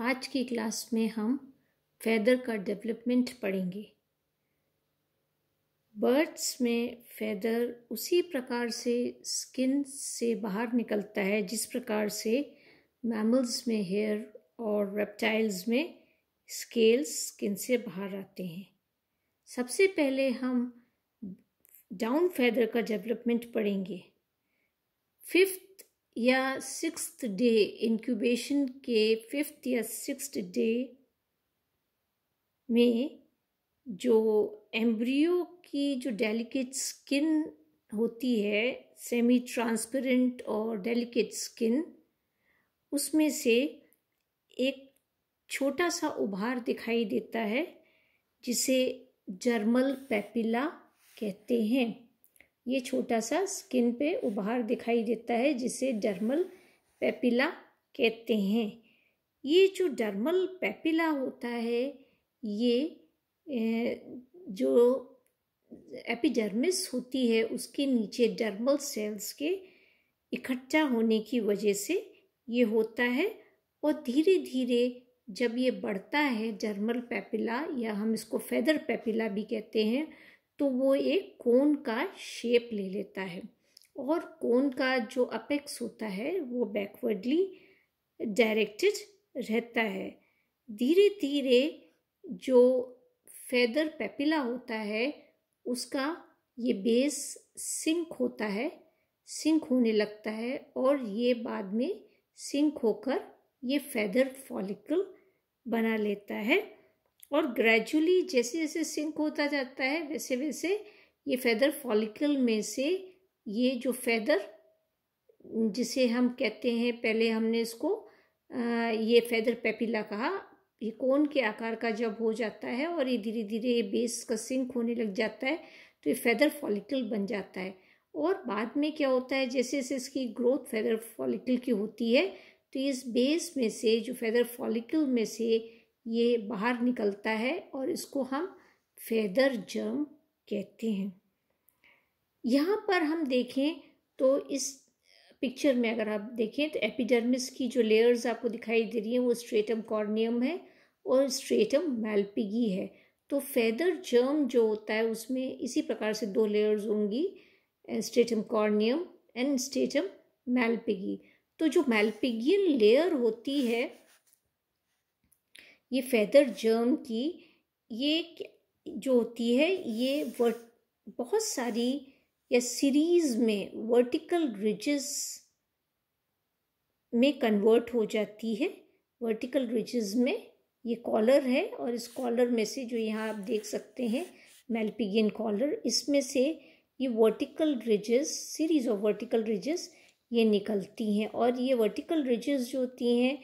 आज की क्लास में हम फैदर का डेवलपमेंट पढ़ेंगे बर्ड्स में फैदर उसी प्रकार से स्किन से बाहर निकलता है जिस प्रकार से मैमल्स में हेयर और रेप्टाइल्स में स्केल्स स्किन से बाहर आते हैं सबसे पहले हम डाउन फैदर का डेवलपमेंट पढ़ेंगे फिफ्थ या सिक्स्थ डे इंक्यूबेशन के फिफ्थ या सिक्स डे में जो एम्ब्रियो की जो डेलिकेट स्किन होती है सेमी ट्रांसपेरेंट और डेलिकेट स्किन उसमें से एक छोटा सा उभार दिखाई देता है जिसे जर्मल पेपिला कहते हैं ये छोटा सा स्किन पे उभार दिखाई देता है जिसे डर्मल पेपिला कहते हैं ये जो डर्मल पेपिला होता है ये जो एपिडर्मिस होती है उसके नीचे डर्मल सेल्स के इकट्ठा होने की वजह से ये होता है और धीरे धीरे जब ये बढ़ता है डर्मल पेपिला या हम इसको फेदर पेपिला भी कहते हैं तो वो एक कोन का शेप ले लेता है और कोन का जो अपेक्स होता है वो बैकवर्डली डायरेक्टेड रहता है धीरे धीरे जो फेदर पेपिला होता है उसका ये बेस सिंक होता है सिंक होने लगता है और ये बाद में सिंक होकर ये फेदर फॉलिकल बना लेता है और ग्रेजुअली जैसे जैसे सिंक होता जाता है वैसे वैसे ये फेदर फॉलिकल में से ये जो फेदर जिसे हम कहते हैं पहले हमने इसको ये फेदर पेपिला कहा ये कोन के आकार का जब हो जाता है और ये धीरे धीरे ये बेस का सिंक होने लग जाता है तो ये फेदर फॉलिकल बन जाता है और बाद में क्या होता है जैसे जैसे इसकी ग्रोथ फेदर फॉलिकल की होती है तो इस बेस में से जो फेदर फॉलिकल में से ये बाहर निकलता है और इसको हम फेदर जर्म कहते हैं यहाँ पर हम देखें तो इस पिक्चर में अगर आप देखें तो एपिडर्मिस की जो लेयर्स आपको दिखाई दे रही हैं वो स्ट्रेटम कॉर्नियम है और स्ट्रेटम मेलपिगी है तो फेदर जर्म जो होता है उसमें इसी प्रकार से दो लेयर्स होंगी stratum corneum and stratum Malpighii तो जो मेलपिगियन लेयर होती है ये फेदर जर्म की ये जो होती है ये वर्ट बहुत सारी या सीरीज में वर्टिकल रिजेस में कन्वर्ट हो जाती है वर्टिकल रिजेस में ये कॉलर है और इस कॉलर में से जो यहाँ आप देख सकते हैं मेलपिगियन कॉलर इसमें से ये vertical ridges series of vertical ridges ये निकलती हैं और ये वर्टिकल रिजेस जो होती हैं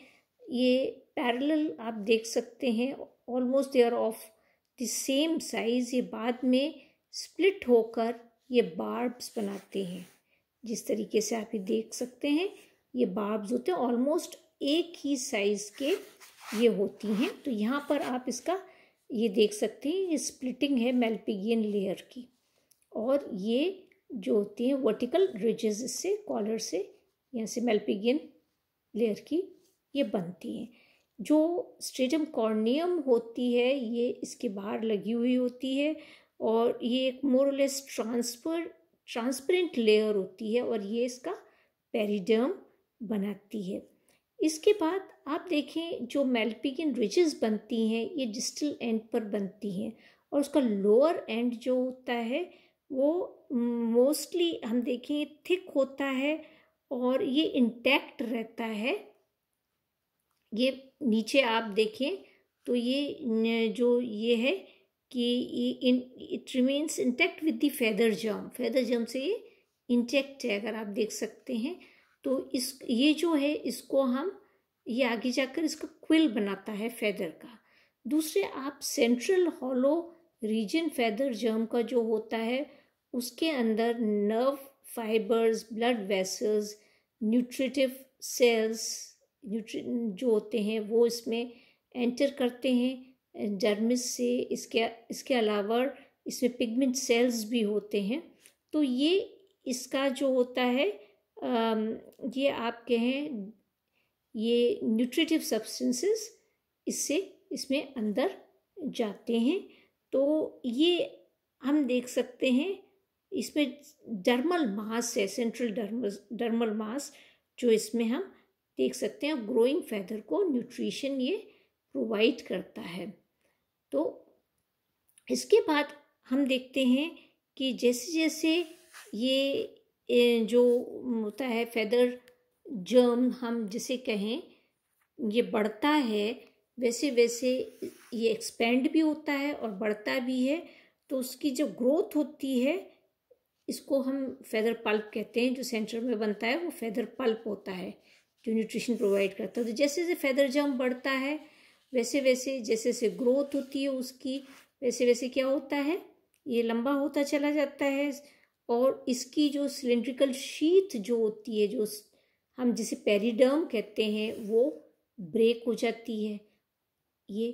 ये पैरेलल आप देख सकते हैं almost they are of the same size ये बाद में स्प्लिट होकर ये बार्ब्स बनाते हैं जिस तरीके से आप ये देख सकते हैं ये बार्ब्स होते हैं ऑलमोस्ट एक ही साइज़ के ये होती हैं तो यहाँ पर आप इसका ये देख सकते हैं ये स्प्लिटिंग है मेलपिगियन लेयर की और ये जो होती हैं वर्टिकल रिजेज इससे कॉलर से यहाँ से मेलपिगियन लेयर की ये बनती हैं जो स्ट्रेटम कॉर्नियम होती है ये इसके बाहर लगी हुई होती है और ये एक मोरलेस ट्रांसफर ट्रांसपेरेंट लेयर होती है और ये इसका पेरिडर्म बनाती है इसके बाद आप देखें जो मेल्पिकिन रिजेस बनती हैं ये डिस्टल एंड पर बनती हैं और उसका लोअर एंड जो होता है वो मोस्टली हम देखें थिक होता है और ये इंटैक्ट रहता है ये नीचे आप देखें तो ये जो ये है कि in it remains intact with the feather germ feather germ से ये इंटेक्ट है अगर आप देख सकते हैं तो इस ये जो है इसको हम ये आगे जाकर इसका क्विल बनाता है फैदर का दूसरे आप central hollow region feather germ का जो होता है उसके अंदर nerve fibres blood vessels nutritive cells न्यूट्री जो होते हैं वो इसमें एंटर करते हैं जर्मिस से इसके इसके अलावा इसमें पिगमेंट सेल्स भी होते हैं तो ये इसका जो होता है ये आप कहें ये न्यूट्रिटिव सब्सटेंसेस इससे इसमें अंदर जाते हैं तो ये हम देख सकते हैं इसमें डर्मल मास है सेंट्रल डर्मल डर्मल मास जो इसमें हम देख सकते हैं ग्रोइंग फैदर को न्यूट्रिशन ये प्रोवाइड करता है तो इसके बाद हम देखते हैं कि जैसे जैसे ये जो होता है फैदर जर्म हम जिसे कहें ये बढ़ता है वैसे वैसे ये एक्सपेंड भी होता है और बढ़ता भी है तो उसकी जो ग्रोथ होती है इसको हम फेदर पल्प कहते हैं जो सेंटर में बनता है वो फेदर पल्प होता है जो न्यूट्रिशन प्रोवाइड करता है तो जैसे जैसे फेदर जम बढ़ता है वैसे वैसे जैसे जैसे ग्रोथ होती है उसकी वैसे वैसे क्या होता है ये लंबा होता चला जाता है और इसकी जो सिलेंड्रिकल शीत जो होती है जो हम जिसे पेरीडर्म कहते हैं वो ब्रेक हो जाती है ये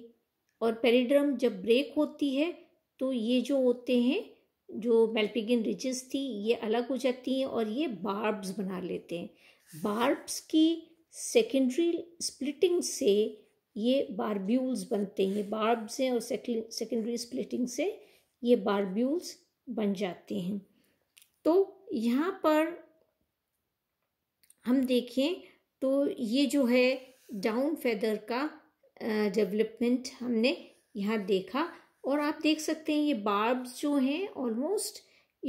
और पेरीडर्म जब ब्रेक होती है तो ये जो होते हैं जो मेल्पिगिन रिजेस थी ये अलग हो जाती हैं और ये बार्ब्स बना लेते हैं बार्ब्स की सेकेंडरी स्प्लिटिंग से ये बारब्यूल्स बनते हैं बार्ब्स हैं और सेकेंडरी स्प्लिटिंग से ये बार्ब्यूल्स बन जाते हैं तो यहाँ पर हम देखें तो ये जो है डाउन फेदर का डेवलपमेंट हमने यहाँ देखा और आप देख सकते हैं ये बार्ब्स जो हैं ऑलमोस्ट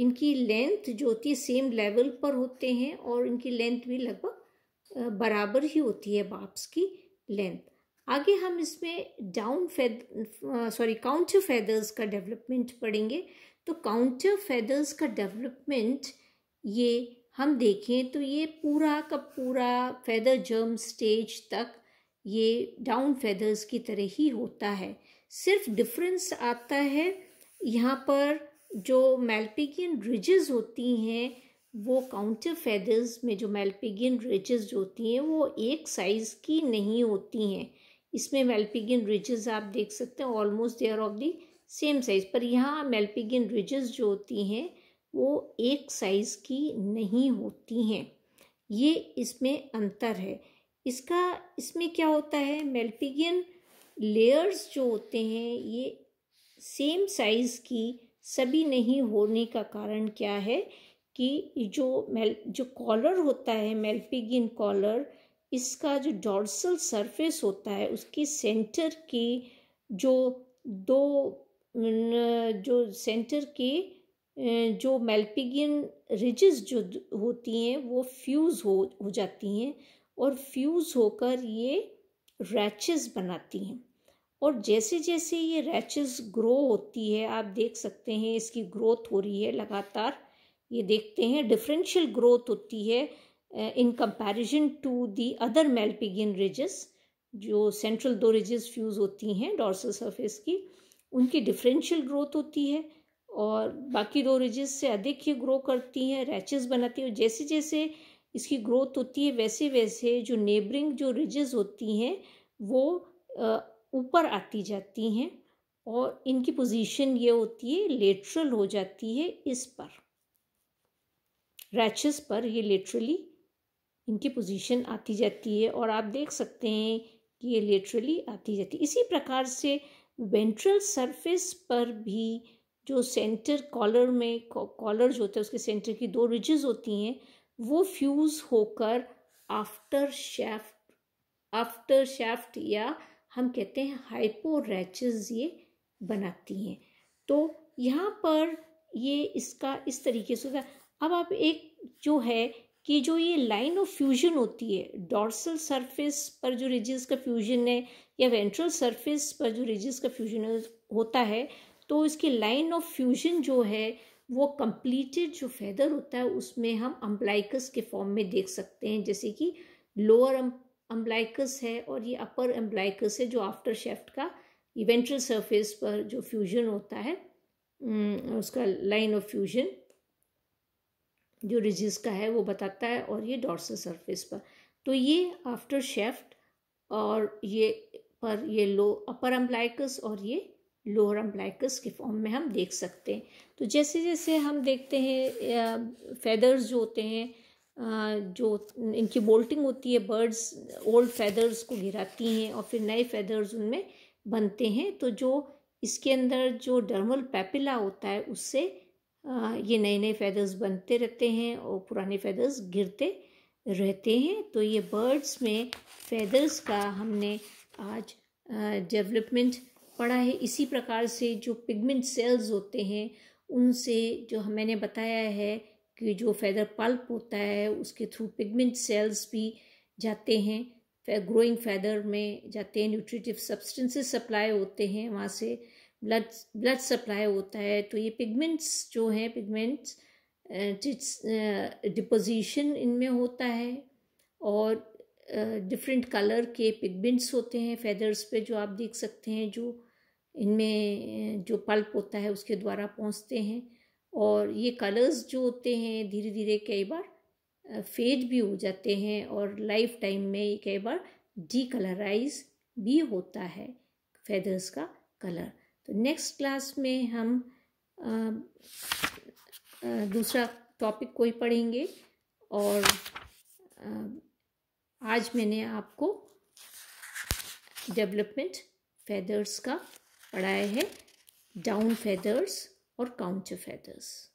इनकी लेंथ जो होती है सेम लेवल पर होते हैं और इनकी लेंथ भी लगभग बराबर ही होती है बाप्स की लेंथ आगे हम इसमें डाउन फेद सॉरी काउंटर फेदर्स का डेवलपमेंट पढ़ेंगे तो काउंटर फेदर्स का डेवलपमेंट ये हम देखें तो ये पूरा का पूरा फेदर जर्म स्टेज तक ये डाउन फेदर्स की तरह ही होता है सिर्फ डिफरेंस आता है यहाँ पर जो मेल्पिगियन रिजेस होती हैं वो काउंटर फेदर्स में जो मेल्पिगियन रिजेस होती हैं वो एक साइज़ की नहीं होती हैं इसमें मेल्पिगियन रिजेस आप देख सकते हैं almost they are of the same size पर यहाँ मेल्पिगियन रिजेस जो होती हैं वो एक साइज़ की नहीं होती हैं ये इसमें अंतर है इसका इसमें क्या होता है मेल्पिगियन लेयर्स जो होते हैं ये सेम साइज़ की सभी नहीं होने का कारण क्या है कि जो मेल जो कॉलर होता है मेलपिगिन कॉलर इसका जो डॉर्सल सरफेस होता है उसकी सेंटर की जो दो जो सेंटर के जो मेलपिगिन रिजेस जो होती हैं वो फ्यूज़ हो हो जाती हैं और फ्यूज़ होकर ये रैचेस बनाती हैं और जैसे जैसे ये रैचेस ग्रो होती है आप देख सकते हैं इसकी ग्रोथ हो रही है लगातार ये देखते हैं डिफरेंशियल ग्रोथ होती है in comparison to the other Malpighian ridges जो सेंट्रल दो रिजेस फ्यूज़ होती हैं डॉर्सल सरफेस की उनकी डिफरेंशियल ग्रोथ होती है और बाकी दो रिजेस से अधिक ये ग्रो करती हैं रैचेस बनाती हैं जैसे जैसे इसकी ग्रोथ होती है वैसे वैसे जो नेबरिंग जो रिजेस होती हैं वो ऊपर आती जाती हैं और इनकी पोजीशन ये होती है लेटरल हो जाती है इस पर रैचेस पर ये लेटरली इनकी पोजीशन आती जाती है और आप देख सकते हैं कि ये लेटरली आती जाती है इसी प्रकार से वेंट्रल सरफेस पर भी जो सेंटर कॉलर में कॉलर जो होता है उसके सेंटर की दो रिजेस होती हैं वो फ्यूज़ होकर आफ्टर शेफ्ट आफ्टर शेफ्ट या हम कहते हैं हाइपोरेचेस ये बनाती हैं तो यहाँ पर ये इसका इस तरीके से होता है अब आप एक जो है कि जो ये लाइन ऑफ फ्यूजन होती है डॉर्सल सरफेस पर जो रिजिस का फ्यूजन है या वेंट्रल सरफेस पर जो रिजिस का फ्यूजन होता है तो इसकी लाइन ऑफ फ्यूजन जो है वो कंप्लीटेड जो फेदर होता है उसमें हम अम्बलाइकस के फॉर्म में देख सकते हैं जैसे कि लोअर अम्ब्लाइकस है और ये अपर एम्ब्लाइकस है जो आफ्टर शेफ्ट का इवेंट्रल सरफेस पर जो फ्यूजन होता है उसका लाइन ऑफ फ्यूजन जो रिजिस का है वो बताता है और ये डॉर्सल सरफेस पर तो ये आफ्टर शेफ्ट और ये पर ये लो अपर एम्ब्लाइकस और ये लोअर एम्ब्लाइकस के फॉर्म में हम देख सकते हैं तो जैसे जैसे हम देखते हैं फेदर्स जो होते हैं जो इनकी बोल्टिंग होती है बर्ड्स ओल्ड फैदर्स को गिराती हैं और फिर नए फैदर्स उनमें बनते हैं तो जो इसके अंदर जो डर्मल पैपिला होता है उससे ये नए नए फैदर्स बनते रहते हैं और पुराने फैदर्स गिरते रहते हैं तो ये बर्ड्स में फैदर्स का हमने आज डेवलपमेंट पढ़ा है इसी प्रकार से जो पिगमेंट सेल्स होते हैं उनसे जो मैंने बताया है कि जो फैदर पल्प होता है उसके थ्रू पिगमेंट सेल्स भी जाते हैं ग्रोइंग फैदर में जाते हैं न्यूट्रिटिव सब्सटेंसेस सप्लाई होते हैं वहाँ से ब्लड ब्लड सप्लाई होता है तो ये पिगमेंट्स जो हैं पिगमेंट्स डिपोजिशन इनमें होता है और डिफरेंट uh, कलर के पिगमेंट्स होते हैं फैदर्स पे जो आप देख सकते हैं जो इनमें जो पल्प होता है उसके द्वारा पहुँचते हैं और ये कलर्स जो होते हैं धीरे धीरे कई बार फेड भी हो जाते हैं और लाइफ टाइम में ये कई बार डी कलराइज भी होता है फेदर्स का कलर तो नेक्स्ट क्लास में हम आ, आ, दूसरा टॉपिक कोई पढ़ेंगे और आ, आज मैंने आपको डेवलपमेंट फेदर्स का पढ़ाया है down feathers or counter feathers.